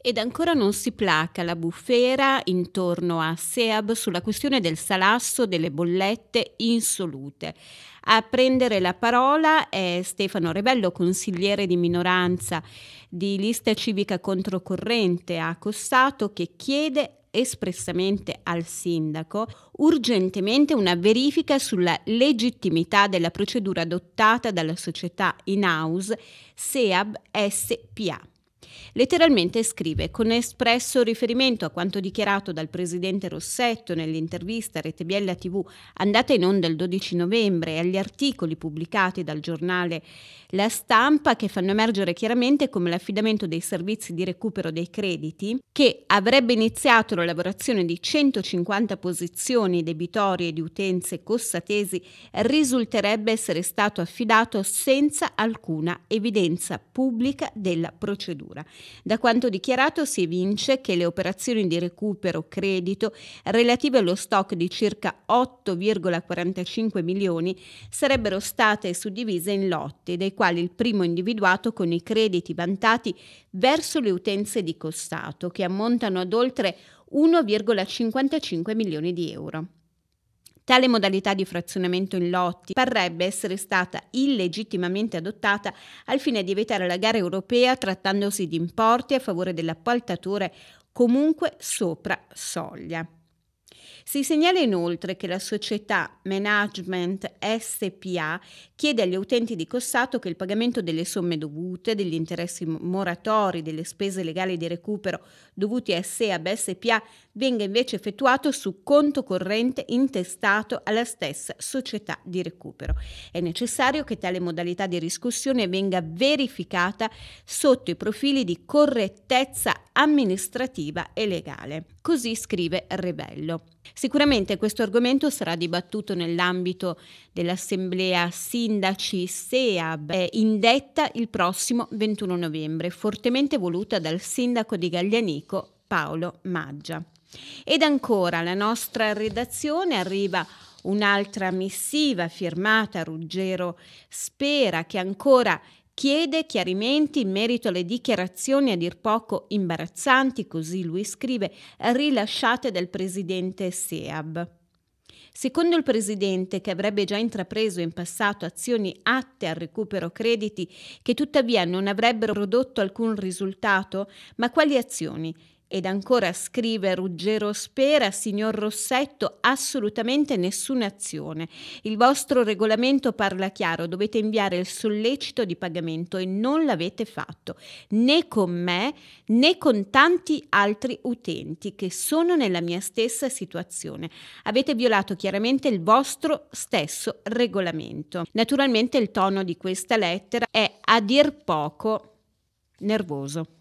Ed ancora non si placa la bufera intorno a SEAB sulla questione del salasso delle bollette insolute. A prendere la parola è Stefano Rebello, consigliere di minoranza di lista civica controcorrente a Cossato, che chiede espressamente al sindaco urgentemente una verifica sulla legittimità della procedura adottata dalla società in house SEAB SPA Letteralmente scrive, con espresso riferimento a quanto dichiarato dal presidente Rossetto nell'intervista a Rete Biella TV andata in onda il 12 novembre e agli articoli pubblicati dal giornale La Stampa che fanno emergere chiaramente come l'affidamento dei servizi di recupero dei crediti, che avrebbe iniziato la lavorazione di 150 posizioni debitorie di utenze cossatesi, risulterebbe essere stato affidato senza alcuna evidenza pubblica della procedura chiusura. Da quanto dichiarato si evince che le operazioni di recupero credito relative allo stock di circa 8,45 milioni sarebbero state suddivise in lotti, dei quali il primo individuato con i crediti vantati verso le utenze di costato, che ammontano ad oltre 1,55 milioni di euro. Tale modalità di frazionamento in lotti parrebbe essere stata illegittimamente adottata al fine di evitare la gara europea trattandosi di importi a favore dell'appaltatore comunque sopra soglia. Si segnala inoltre che la società Management SPA chiede agli utenti di Cossato che il pagamento delle somme dovute, degli interessi moratori, delle spese legali di recupero dovuti a SEAB SPA venga invece effettuato su conto corrente intestato alla stessa società di recupero. È necessario che tale modalità di riscossione venga verificata sotto i profili di correttezza amministrativa e legale. Così scrive Rebello. Sicuramente questo argomento sarà dibattuto nell'ambito dell'assemblea sindaci SEAB eh, indetta il prossimo 21 novembre, fortemente voluta dal sindaco di Gaglianico Paolo Maggia. Ed ancora alla nostra redazione arriva un'altra missiva firmata Ruggero Spera che ancora chiede chiarimenti in merito alle dichiarazioni a dir poco imbarazzanti, così lui scrive, rilasciate dal presidente Seab. Secondo il presidente, che avrebbe già intrapreso in passato azioni atte al recupero crediti che tuttavia non avrebbero prodotto alcun risultato, ma quali azioni? Ed ancora scrive Ruggero Spera, signor Rossetto, assolutamente nessuna azione. Il vostro regolamento parla chiaro, dovete inviare il sollecito di pagamento e non l'avete fatto, né con me né con tanti altri utenti che sono nella mia stessa situazione. Avete violato chiaramente il vostro stesso regolamento. Naturalmente il tono di questa lettera è a dir poco nervoso.